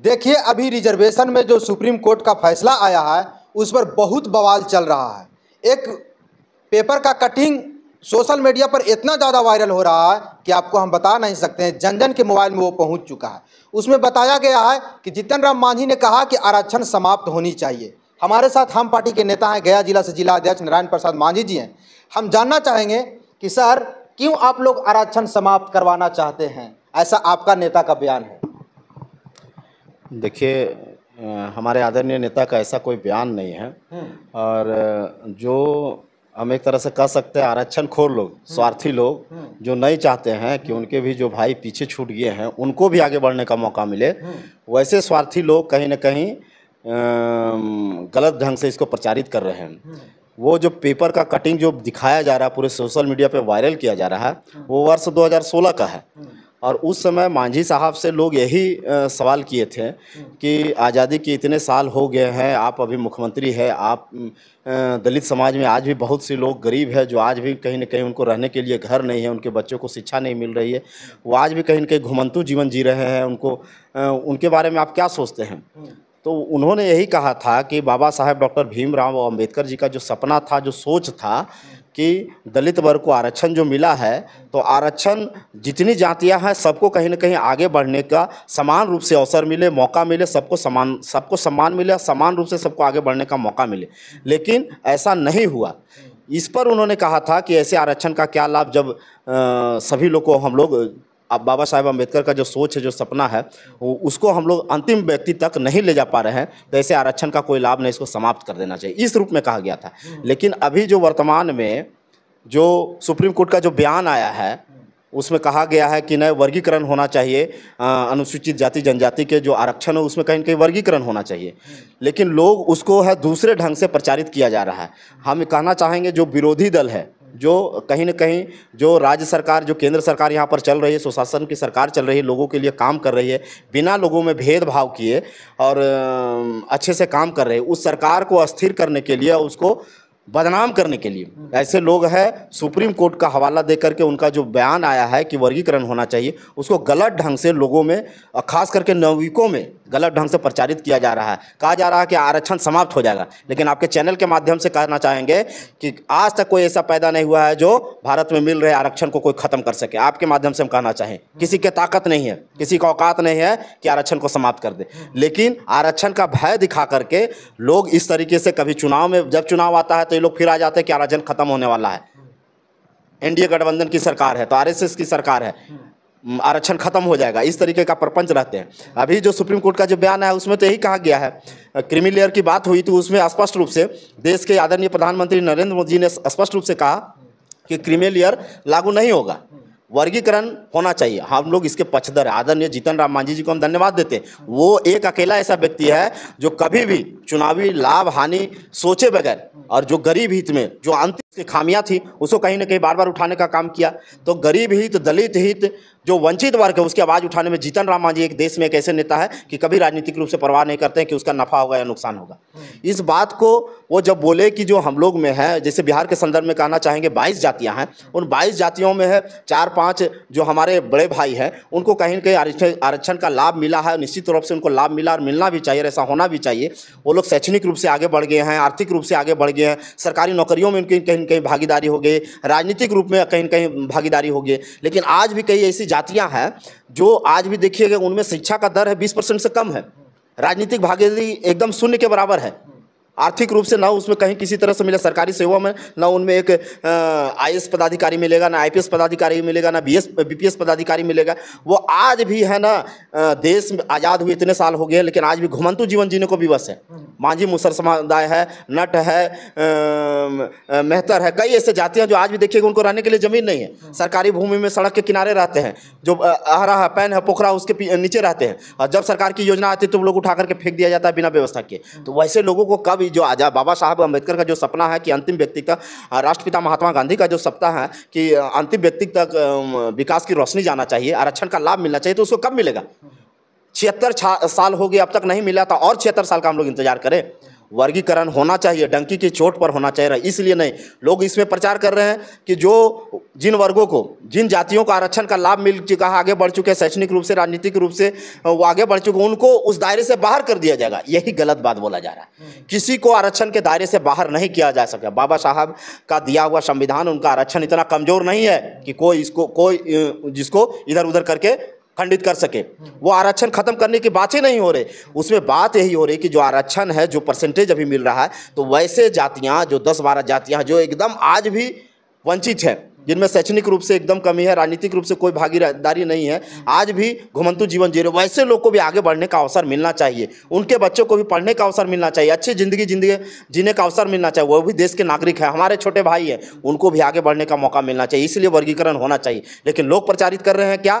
देखिए अभी रिजर्वेशन में जो सुप्रीम कोर्ट का फैसला आया है उस पर बहुत बवाल चल रहा है एक पेपर का कटिंग सोशल मीडिया पर इतना ज़्यादा वायरल हो रहा है कि आपको हम बता नहीं सकते हैं जन जन के मोबाइल में वो पहुंच चुका है उसमें बताया गया है कि जीतन राम मांझी ने कहा कि आरक्षण समाप्त होनी चाहिए हमारे साथ हम पार्टी के नेता हैं गया जिला से जिला अध्यक्ष नारायण प्रसाद मांझी जी हैं हम जानना चाहेंगे कि सर क्यों आप लोग आरक्षण समाप्त करवाना चाहते हैं ऐसा आपका नेता का बयान है देखिए हमारे आदरणीय नेता का ऐसा कोई बयान नहीं है हम्म। और जो हम एक तरह से कह सकते हैं आरक्षण खोर लोग हम्म। स्वार्थी लोग हम्म। जो नहीं चाहते हैं कि उनके भी जो भाई पीछे छूट गए हैं उनको भी आगे बढ़ने का मौका मिले वैसे स्वार्थी लोग कहीं ना कहीं गलत ढंग से इसको प्रचारित कर रहे हैं वो जो पेपर का कटिंग जो दिखाया जा रहा है पूरे सोशल मीडिया पे वायरल किया जा रहा है वो वर्ष 2016 का है और उस समय मांझी साहब से लोग यही आ, सवाल किए थे कि आज़ादी के इतने साल हो गए हैं आप अभी मुख्यमंत्री है आप दलित समाज में आज भी बहुत से लोग गरीब है जो आज भी कहीं ना कहीं उनको रहने के लिए घर नहीं है उनके बच्चों को शिक्षा नहीं मिल रही है वो आज भी कहीं ना कहीं घुमंतु जीवन जी रहे हैं उनको उनके बारे में आप क्या सोचते हैं तो उन्होंने यही कहा था कि बाबा साहेब डॉक्टर भीमराव अम्बेडकर जी का जो सपना था जो सोच था कि दलित वर्ग को आरक्षण जो मिला है तो आरक्षण जितनी जातियां हैं सबको कहीं ना कहीं आगे बढ़ने का समान रूप से अवसर मिले मौका मिले सबको समान सबको सम्मान मिले समान रूप से सबको आगे बढ़ने का मौका मिले लेकिन ऐसा नहीं हुआ इस पर उन्होंने कहा था कि ऐसे आरक्षण का क्या लाभ जब आ, सभी लोग को हम लोग अब बाबा साहेब अम्बेडकर का जो सोच है जो सपना है उसको हम लोग अंतिम व्यक्ति तक नहीं ले जा पा रहे हैं तो ऐसे आरक्षण का कोई लाभ नहीं इसको समाप्त कर देना चाहिए इस रूप में कहा गया था लेकिन अभी जो वर्तमान में जो सुप्रीम कोर्ट का जो बयान आया है उसमें कहा गया है कि नए वर्गीकरण होना चाहिए अनुसूचित जाति जनजाति के जो आरक्षण है उसमें कहीं ना कहीं वर्गीकरण होना चाहिए लेकिन लोग उसको है दूसरे ढंग से प्रचारित किया जा रहा है हम कहना चाहेंगे जो विरोधी दल है जो कहीं ना कहीं जो राज्य सरकार जो केंद्र सरकार यहाँ पर चल रही है सुशासन की सरकार चल रही है लोगों के लिए काम कर रही है बिना लोगों में भेदभाव किए और अच्छे से काम कर रहे उस सरकार को अस्थिर करने के लिए उसको बदनाम करने के लिए हम्म। ऐसे लोग हैं सुप्रीम कोर्ट का हवाला दे करके उनका जो बयान आया है कि वर्गीकरण होना चाहिए उसको गलत ढंग से लोगों में खास करके नवीकों में गलत ढंग से प्रचारित किया जा रहा है कहा जा रहा है कि आरक्षण समाप्त हो जाएगा लेकिन आपके चैनल के माध्यम से कहना चाहेंगे कि आज तक कोई ऐसा पैदा नहीं हुआ है जो भारत में मिल रहे आरक्षण को कोई ख़त्म कर सके आपके माध्यम से हम कहना चाहें किसी के ताकत नहीं है किसी का औकात नहीं है कि आरक्षण को समाप्त कर दे लेकिन आरक्षण का भय दिखा करके लोग इस तरीके से कभी चुनाव में जब चुनाव आता है तो ये लोग फिर आ जाते हैं कि आरक्षण खत्म होने वाला है एनडीए गठबंधन की सरकार है तो आरएसएस की सरकार है हम्म, आरक्षण खत्म हो जाएगा इस तरीके का प्रपंच रहते हैं अभी जो सुप्रीम कोर्ट का जो बयान है उसमें तो यही कहा गया है क्रिमी लेयर की बात हुई तो उसमें स्पष्ट रूप से देश के आदरणीय प्रधानमंत्री नरेंद्र मोदी ने स्पष्ट रूप से कहा कि क्रिमी लेयर लागू नहीं होगा वर्गीकरण होना चाहिए हम लोग इसके पक्षधर आदरणीय जीतन राम मांझी जी को हम धन्यवाद देते हैं वो एक अकेला ऐसा व्यक्ति है जो कभी भी चुनावी लाभ हानि सोचे बगैर और जो गरीब हित में जो अंतिम की खामियां थी उसको कहीं ना कहीं बार बार उठाने का काम किया तो गरीब हित दलित हित जो वंचित वर्ग है उसकी आवाज़ उठाने में जीतन राम मांझी एक देश में एक ऐसे नेता है कि कभी राजनीतिक रूप से परवाह नहीं करते हैं कि उसका नफा होगा या नुकसान होगा इस बात को वो जब बोले कि जो हम लोग में है जैसे बिहार के संदर्भ में कहना चाहेंगे बाईस जातियाँ हैं उन बाईस जातियों में है चार पाँच जो हमारे बड़े भाई हैं उनको कहीं ना कहीं आरक्षण का लाभ मिला है निश्चित रूप से उनको लाभ मिला और मिलना भी चाहिए ऐसा होना भी चाहिए वो लोग शैक्षणिक रूप से आगे बढ़ गए हैं आर्थिक रूप से आगे बढ़ गए हैं सरकारी नौकरियों में उनकी कहीं कहीं कहीं भागीदारी हो गई राजनीतिक रूप में कहीं कहीं भागीदारी होगी लेकिन आज भी कई ऐसी जातियाँ हैं जो आज भी देखिएगा उनमें शिक्षा का दर है बीस परसेंट से कम है राजनीतिक भागीदारी एकदम शून्य के बराबर है आर्थिक रूप से ना उसमें कहीं किसी तरह से मिला सरकारी सेवा में ना उनमें एक आई पदाधिकारी मिलेगा ना आई पदाधिकारी मिलेगा ना बी एस पदाधिकारी मिलेगा वो आज भी है ना देश आज़ाद हुए इतने साल हो गए हैं लेकिन आज भी घुमंतु जीवन जीने को भी बस है मांझी मुसर समुदाय है नट है मेहतर है कई ऐसे जातियाँ जो आज भी देखिएगा उनको रहने के लिए ज़मीन नहीं है सरकारी भूमि में सड़क के किनारे रहते हैं जो अहरा है पैन है पोखरा उसके नीचे रहते हैं और जब सरकार की योजना आती है तो लोग उठा करके फेंक दिया जाता है बिना व्यवस्था के तो वैसे लोगों को कब भी जो आज बाबा साहब अम्बेडकर का जो सपना है कि अंतिम व्यक्ति तक राष्ट्रपिता महात्मा गांधी का जो सपना है कि अंतिम व्यक्ति तक विकास की रोशनी जाना चाहिए आरक्षण का लाभ मिलना चाहिए तो उसको कब मिलेगा छिहत्तर साल हो गए अब तक नहीं मिला था तो और छिहत्तर साल का हम लोग इंतजार करें वर्गीकरण होना चाहिए डंकी की चोट पर होना चाहिए इसलिए नहीं लोग इसमें प्रचार कर रहे हैं कि जो जिन वर्गों को जिन जातियों का आरक्षण का लाभ मिल चुका है आगे बढ़ चुके हैं शैक्षणिक रूप से राजनीतिक रूप से वो आगे बढ़ चुके हैं उनको उस दायरे से बाहर कर दिया जाएगा यही गलत बात बोला जा रहा है हम्म। किसी को आरक्षण के दायरे से बाहर नहीं किया जा सकता बाबा साहब का दिया हुआ संविधान उनका आरक्षण इतना कमज़ोर नहीं है कि कोई इसको कोई जिसको इधर उधर करके खंडित कर सके वो आरक्षण खत्म करने की बात ही नहीं हो रही उसमें बात यही हो रही कि जो आरक्षण है जो परसेंटेज अभी मिल रहा है तो वैसे जातियाँ जो दस बारह जातियाँ जो एकदम आज भी वंचित है जिनमें शैक्षणिक रूप से एकदम कमी है राजनीतिक रूप से कोई भागीदारी नहीं है आज भी घुमंतु जीवन जी रहे वैसे लोग को भी आगे बढ़ने का अवसर मिलना चाहिए उनके बच्चों को भी पढ़ने का अवसर मिलना चाहिए अच्छी ज़िंदगी जिंदगी जीने का अवसर मिलना चाहिए वो भी देश के नागरिक हैं हमारे छोटे भाई हैं उनको भी आगे बढ़ने का मौका मिलना चाहिए इसलिए वर्गीकरण होना चाहिए लेकिन लोग प्रचारित कर रहे हैं क्या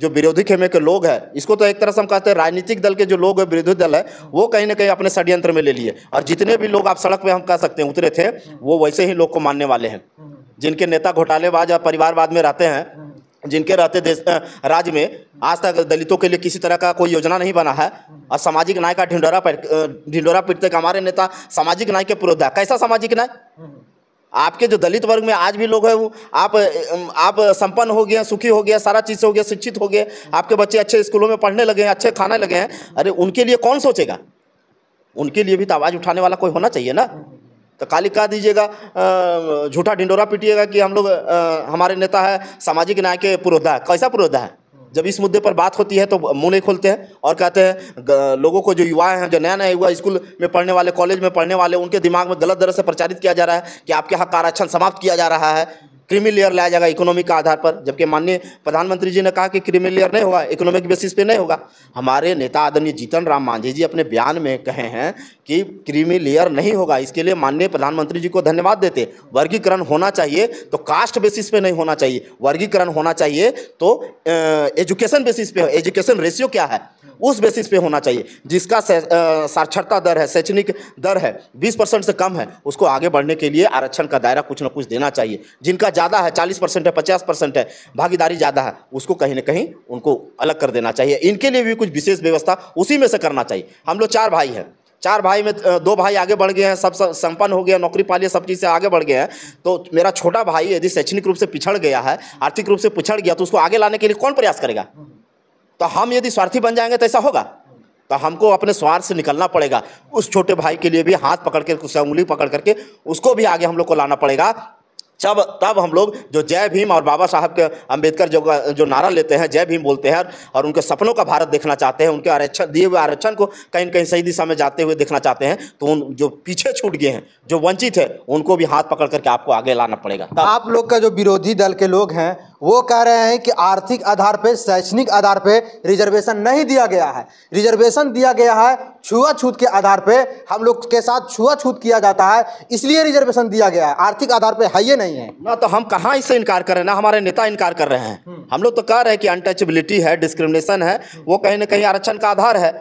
जो विरोधी खेमे के लोग हैं इसको तो एक तरह से हम कहते हैं राजनीतिक दल के जो लोग हैं विरोधी दल है वो कहीं ना कहीं अपने षड्यंत्र में ले लिए और जितने भी लोग आप सड़क पर हम कह सकते हैं उतरे थे वो वैसे ही लोग को मानने वाले हैं जिनके नेता घोटालेबाज या परिवारवाद में रहते हैं जिनके रहते देश राज्य में आज तक दलितों के लिए किसी तरह का कोई योजना नहीं बना है और सामाजिक न्याय का ढिंडोरा ढिंडोरा पीटते हमारे नेता सामाजिक न्याय के पुरोधा कैसा सामाजिक न्याय आपके जो दलित वर्ग में आज भी लोग हैं वो आप आप संपन्न हो गए सुखी हो गया सारा चीज़ से हो गया शिक्षित हो गए आपके बच्चे अच्छे स्कूलों में पढ़ने लगे हैं अच्छे खाने लगे हैं अरे उनके लिए कौन सोचेगा उनके लिए भी तो आवाज़ उठाने वाला कोई होना चाहिए ना तो खाली कह दीजिएगा झूठा ढिंडोरा पीटिएगा कि हम लोग हमारे नेता है सामाजिक न्याय के पुरोधा है कैसा पुरोधा है जब इस मुद्दे पर बात होती है तो मुंह नहीं खोलते हैं और कहते हैं लोगों को जो युवा हैं जो नया नया युवा स्कूल में पढ़ने वाले कॉलेज में पढ़ने वाले उनके दिमाग में गलत तरह से प्रचारित किया जा रहा है कि आपके हक आरक्षण समाप्त किया जा रहा है क्रिमी लेयर लाया जाएगा इकोनॉमिक के आधार पर जबकि माननीय प्रधानमंत्री जी ने कहा कि क्रिमिल लेयर नहीं होगा इकोनॉमिक बेसिस पे नहीं होगा हमारे नेता आदरणीय जीतन राम मांझी जी अपने बयान में कहे हैं कि क्रीमी लेयर नहीं होगा इसके लिए माननीय प्रधानमंत्री जी को धन्यवाद देते वर्गीकरण होना चाहिए तो कास्ट बेसिस पे नहीं होना चाहिए वर्गीकरण होना चाहिए तो एजुकेशन बेसिस पे एजुकेशन रेशियो क्या है उस बेसिस पे होना चाहिए जिसका साक्षरता दर है शैक्षणिक दर है 20 परसेंट से कम है उसको आगे बढ़ने के लिए आरक्षण का दायरा कुछ ना कुछ देना चाहिए जिनका ज़्यादा है 40 परसेंट है 50 परसेंट है भागीदारी ज़्यादा है उसको कहीं ना कहीं उनको अलग कर देना चाहिए इनके लिए भी कुछ विशेष व्यवस्था उसी में से करना चाहिए हम लोग चार भाई हैं चार भाई में दो भाई आगे बढ़ गए हैं सब संपन्न हो गया नौकरी पा लिया सब चीज़ से आगे बढ़ गए हैं तो मेरा छोटा भाई यदि शैक्षणिक रूप से पिछड़ गया है आर्थिक रूप से पिछड़ गया तो उसको आगे लाने के लिए कौन प्रयास करेगा तो हम यदि स्वार्थी बन जाएंगे तो ऐसा होगा तो हमको अपने स्वार्थ से निकलना पड़ेगा उस छोटे भाई के लिए भी हाथ पकड़ के उससे उंगली पकड़ करके उसको भी आगे हम लोग को लाना पड़ेगा जब तब हम लोग जो जय भीम और बाबा साहब के अंबेडकर जो जो नारा लेते हैं जय भीम बोलते हैं और उनके सपनों का भारत देखना चाहते हैं उनके आरक्षण दिए हुए आरक्षण को कहीं कहीं सही दिशा में जाते हुए देखना चाहते हैं तो उन जो पीछे छूट गए हैं जो वंचित है उनको भी हाथ पकड़ करके आपको आगे लाना पड़ेगा आप लोग का जो विरोधी दल के लोग हैं वो कह रहे हैं कि आर्थिक आधार पे शैक्षणिक आधार पे रिजर्वेशन नहीं दिया गया है रिजर्वेशन दिया गया है छुआछूत के आधार पे हम लोग के साथ छुआछूत किया जाता है इसलिए रिजर्वेशन दिया गया है आर्थिक आधार पे है ये नहीं है ना तो हम कहाँ इससे इनकार कर रहे हैं ना हमारे नेता इनकार कर रहे हैं हम्म। हम लोग तो कह रहे हैं कि अनटचबिलिटी है डिस्क्रिमिनेशन है वो कहीं ना कहीं आरक्षण का आधार है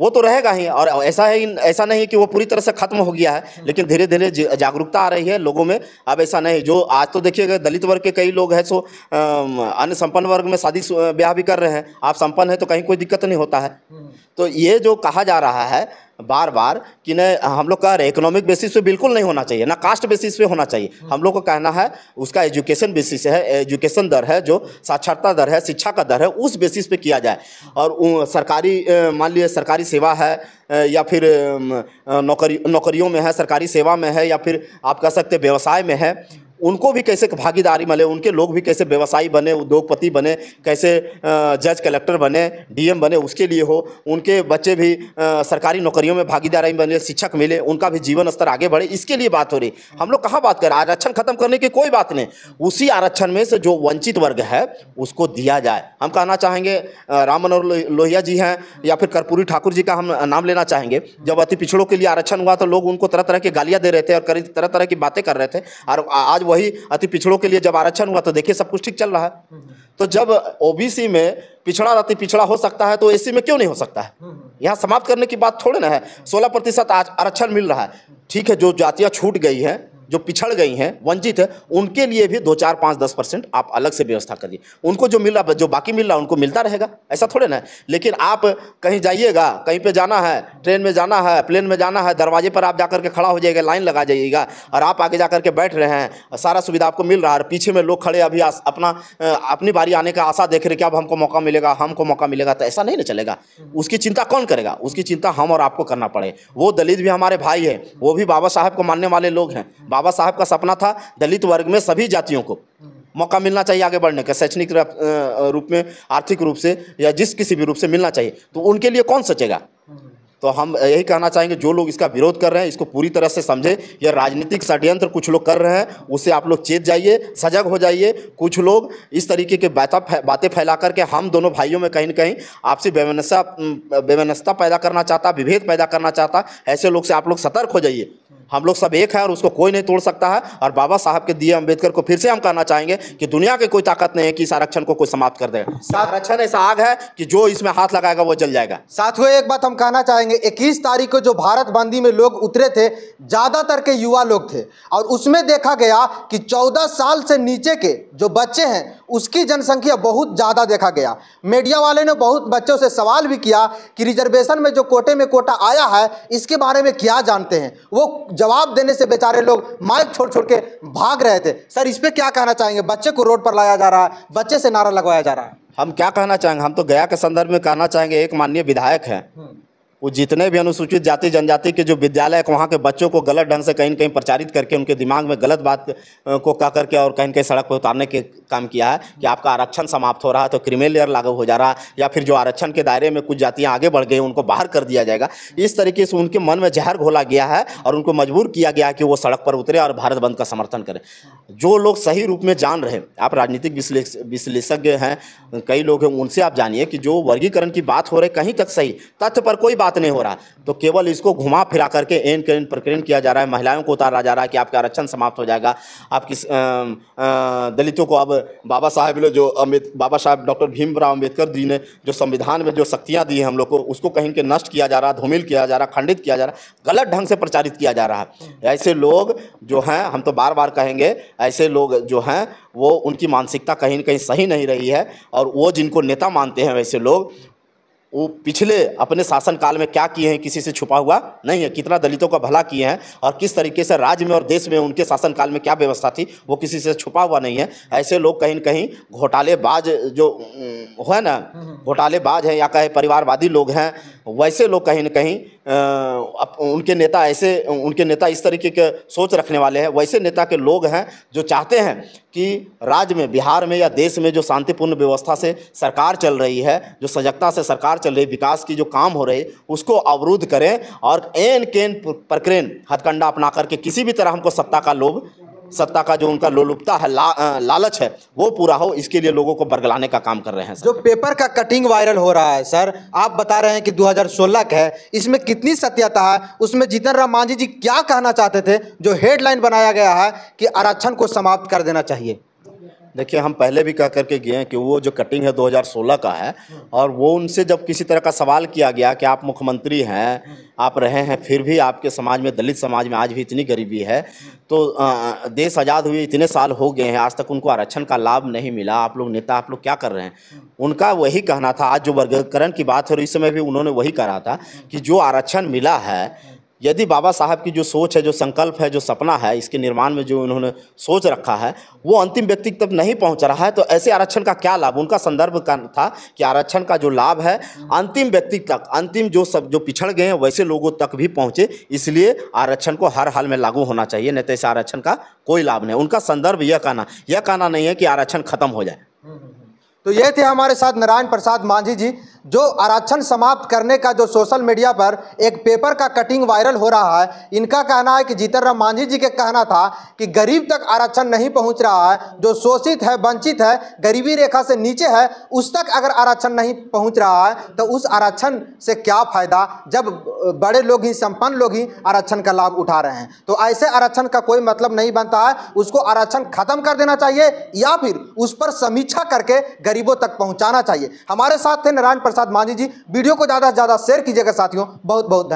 वो तो रहेगा ही और ऐसा है ऐसा नहीं है कि वो पूरी तरह से खत्म हो गया है लेकिन धीरे धीरे जागरूकता आ रही है लोगों में अब ऐसा नहीं जो आज तो देखिएगा दलित वर्ग के कई लोग हैं सो अन्य संपन्न वर्ग में शादी ब्याह भी कर रहे हैं आप संपन्न है तो कहीं कोई दिक्कत नहीं होता है हम्म। तो ये जो कहा जा रहा है बार बार कि न हम लोग कह रहे इकोनॉमिक बेसिस पे बिल्कुल नहीं होना चाहिए ना कास्ट बेसिस पे होना चाहिए हाँ। हम लोग को कहना है उसका एजुकेशन बेसिस है एजुकेशन दर है जो साक्षरता दर है शिक्षा का दर है उस बेसिस पे किया जाए और सरकारी मान लीजिए सरकारी सेवा है या फिर नौकरी नौकरियों में है सरकारी सेवा में है या फिर आप कह सकते व्यवसाय में है उनको भी कैसे भागीदारी मिले उनके लोग भी कैसे व्यवसायी बने उद्योगपति बने कैसे जज कलेक्टर बने डीएम बने उसके लिए हो उनके बच्चे भी सरकारी नौकरियों में भागीदारी बने शिक्षक मिले उनका भी जीवन स्तर आगे बढ़े इसके लिए बात हो रही हम लोग कहाँ बात कर रहे आरक्षण खत्म करने की कोई बात नहीं उसी आरक्षण में से जो वंचित वर्ग है उसको दिया जाए हम कहना चाहेंगे राम मनोहर लोहिया जी हैं या फिर कर्पूरी ठाकुर जी का हम नाम लेना चाहेंगे जब अति पिछड़ों के लिए आरक्षण हुआ तो लोग उनको तरह तरह की गालियाँ दे रहे थे और तरह तरह की बातें कर रहे थे और आज वही अति पिछड़ों के लिए जब आरक्षण हुआ तो देखिए सब कुछ ठीक चल रहा है तो जब ओबीसी में पिछड़ा अति पिछड़ा हो सकता है तो एसी में क्यों नहीं हो सकता है यहाँ समाप्त करने की बात थोड़े ना है सोलह प्रतिशत आरक्षण मिल रहा है ठीक है जो जातियाँ छूट गई हैं जो पिछड़ गई हैं वंचित है उनके लिए भी दो चार पाँच दस परसेंट आप अलग से व्यवस्था करिए उनको जो मिल रहा जो बाकी मिल रहा उनको मिलता रहेगा ऐसा थोड़े ना लेकिन आप कहीं जाइएगा कहीं पे जाना है ट्रेन में जाना है प्लेन में जाना है दरवाजे पर आप जा के खड़ा हो जाएगा लाइन लगा जाइएगा और आप आगे जा के बैठ रहे हैं सारा सुविधा आपको मिल रहा है और पीछे में लोग खड़े अभी अपना अपनी बारी आने का आशा देख रहे कि अब हमको मौका मिलेगा हमको मौका मिलेगा तो ऐसा नहीं ना चलेगा उसकी चिंता कौन करेगा उसकी चिंता हम और आपको करना पड़े वो दलित भी हमारे भाई हैं वो भी बाबा साहब को मानने वाले लोग हैं बाबा साहब का सपना था दलित वर्ग में सभी जातियों को मौका मिलना चाहिए आगे बढ़ने का शैक्षणिक रूप में आर्थिक रूप से या जिस किसी भी रूप से मिलना चाहिए तो उनके लिए कौन सोचेगा तो हम यही कहना चाहेंगे जो लोग इसका विरोध कर रहे हैं इसको पूरी तरह से समझे यह राजनीतिक षड्यंत्र कुछ लोग कर रहे हैं उससे आप लोग चेत जाइए सजग हो जाइए कुछ लोग इस तरीके के बाता बातें फैला करके हम दोनों भाइयों में कहीं ना कहीं आपसी बेमनस्ता बेमनस्ता पैदा करना चाहता विभेद पैदा करना चाहता ऐसे लोग से आप लोग सतर्क हो जाइए हम लोग सब एक हैं और उसको कोई नहीं तोड़ सकता है और बाबा साहब के दिए अंबेडकर को फिर से हम कहना चाहेंगे कि दुनिया की कोई ताकत नहीं है कि इस आरक्षण को कोई समाप्त कर दे आरक्षण ऐसा आग है कि जो इसमें हाथ लगाएगा वो जल जाएगा साथ हुए एक बात हम कहना चाहेंगे इक्कीस तारीख को जो भारत बंदी में लोग उतरे थे ज़्यादातर के युवा लोग थे और उसमें देखा गया कि चौदह साल से नीचे के जो बच्चे हैं उसकी जनसंख्या बहुत ज़्यादा देखा गया मीडिया वाले ने बहुत बच्चों से सवाल भी किया कि रिजर्वेशन में जो कोटे में कोटा आया है इसके बारे में क्या जानते हैं वो जवाब देने से बेचारे लोग माइक छोड़ छोड़ के भाग रहे थे सर इस पर क्या कहना चाहेंगे बच्चे को रोड पर लाया जा रहा है बच्चे से नारा लगवाया जा रहा है हम क्या कहना चाहेंगे हम तो गया के संदर्भ में कहना चाहेंगे एक माननीय विधायक हैं हम्म। वो जितने भी अनुसूचित जाति जनजाति के जो विद्यालय है वहाँ के बच्चों को गलत ढंग से कहीं कहीं प्रचारित करके उनके दिमाग में गलत बात को कह करके और कहीं कहीं सड़क पर उतारने के काम किया है कि आपका आरक्षण समाप्त हो रहा है तो क्रिमिनल लेयर लागू हो जा रहा है या फिर जो आरक्षण के दायरे में कुछ जातियाँ आगे बढ़ गई उनको बाहर कर दिया जाएगा इस तरीके से उनके मन में जहर घोला गया है और उनको मजबूर किया गया कि वो सड़क पर उतरे और भारत बंद का समर्थन करें जो लोग सही रूप में जान रहे आप राजनीतिक विश्लेषज्ञ हैं कई लोग हैं उनसे आप जानिए कि जो वर्गीकरण की बात हो रही कहीं तक सही तथ्य पर कोई बात बात नहीं हो रहा तो केवल इसको घुमा फिरा करके एन के एन प्रकरण किया जा रहा है महिलाओं को उतारा जा रहा है कि आपका आरक्षण समाप्त हो जाएगा आपकी दलितों को अब बाबा साहेब ने जो अम्बेद बाबा साहब डॉक्टर भीमराव अम्बेडकर जी ने जो संविधान में जो शक्तियाँ दी हैं हम लोग को उसको कहीं के नष्ट किया जा रहा है धूमिल किया जा रहा खंडित किया जा रहा गलत ढंग से प्रचारित किया जा रहा है ऐसे लोग जो हैं हम तो बार बार कहेंगे ऐसे लोग जो हैं वो उनकी मानसिकता कहीं ना कहीं सही नहीं रही है और वो जिनको नेता मानते हैं वैसे लोग वो पिछले अपने शासन काल में क्या किए हैं किसी से छुपा हुआ नहीं है कितना दलितों का भला किए हैं और किस तरीके से राज्य में और देश में उनके शासन काल में क्या व्यवस्था थी वो किसी से छुपा हुआ नहीं है ऐसे लोग कहीं ना कहीं घोटालेबाज जो है ना घोटालेबाज हैं या कहे परिवारवादी लोग हैं वैसे लोग कहीं ना कहीं उनके नेता ऐसे उनके नेता इस तरीके के सोच रखने वाले हैं वैसे नेता के लोग हैं जो चाहते हैं कि राज्य में बिहार में या देश में जो शांतिपूर्ण व्यवस्था से सरकार चल रही है जो सजगता से सरकार चल रहे विकास की जो काम हो रहे उसको अवरुद्ध करें और एन केन प्रकरण हथकंडा अपना करके किसी भी तरह हमको सत्ता का लोभ सत्ता का जो उनका लोलुपता है ला, लालच है वो पूरा हो इसके लिए लोगों को बरगलाने का काम कर रहे हैं जो पेपर का कटिंग वायरल हो रहा है सर आप बता रहे हैं कि 2016 का है इसमें कितनी सत्यता है उसमें जीतन राम मांझी जी क्या कहना चाहते थे जो हेडलाइन बनाया गया है कि आरक्षण को समाप्त कर देना चाहिए देखिए हम पहले भी कह करके गए हैं कि वो जो कटिंग है 2016 का है और वो उनसे जब किसी तरह का सवाल किया गया कि आप मुख्यमंत्री हैं आप रहे हैं फिर भी आपके समाज में दलित समाज में आज भी इतनी गरीबी है तो देश आज़ाद हुए इतने साल हो गए हैं आज तक उनको आरक्षण का लाभ नहीं मिला आप लोग नेता आप लोग क्या कर रहे हैं उनका वही कहना था आज जो वर्गीकरण की बात हो रही इस समय भी उन्होंने वही कहा था कि जो आरक्षण मिला है यदि बाबा साहब की जो सोच है जो संकल्प है जो सपना है इसके निर्माण में जो उन्होंने सोच रखा है वो अंतिम व्यक्ति तक नहीं पहुंच रहा है तो ऐसे आरक्षण का क्या लाभ उनका संदर्भ का था कि आरक्षण का जो लाभ है अंतिम व्यक्ति तक अंतिम जो सब जो पिछड़ गए हैं वैसे लोगों तक भी पहुँचे इसलिए आरक्षण को हर हाल में लागू होना चाहिए नहीं तो ऐसे आरक्षण का कोई लाभ नहीं उनका संदर्भ यह कहना यह कहना नहीं है कि आरक्षण खत्म हो जाए हम्म, हम्म, हम्म। तो ये थे हमारे साथ नारायण प्रसाद मांझी जी जो आरक्षण समाप्त करने का जो सोशल मीडिया पर एक पेपर का कटिंग वायरल हो रहा है इनका कहना है कि जीतन राम मांझी जी के कहना था कि गरीब तक आरक्षण नहीं पहुंच रहा है जो शोषित है वंचित है गरीबी रेखा से नीचे है उस तक अगर आरक्षण नहीं पहुंच रहा है तो उस आरक्षण से क्या फ़ायदा जब बड़े लोग ही संपन्न लोग ही आरक्षण का लाभ उठा रहे हैं तो ऐसे आरक्षण का कोई मतलब नहीं बनता है उसको आरक्षण खत्म कर देना चाहिए या फिर उस पर समीक्षा करके गरीबों तक पहुंचाना चाहिए हमारे साथ थे नारायण प्रसाद मांझी जी वीडियो को ज़्यादा से ज़्यादा शेयर कीजिएगा साथियों बहुत बहुत